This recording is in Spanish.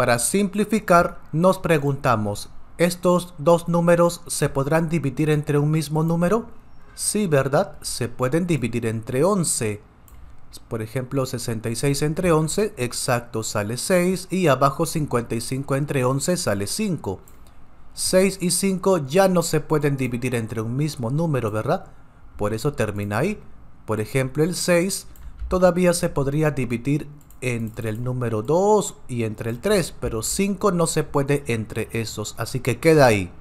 Para simplificar, nos preguntamos, ¿estos dos números se podrán dividir entre un mismo número? Sí, ¿verdad? Se pueden dividir entre 11. Por ejemplo, 66 entre 11, exacto, sale 6 y abajo 55 entre 11 sale 5. 6 y 5 ya no se pueden dividir entre un mismo número, ¿verdad? Por eso termina ahí. Por ejemplo, el 6 todavía se podría dividir entre el número 2 y entre el 3, pero 5 no se puede entre esos, así que queda ahí.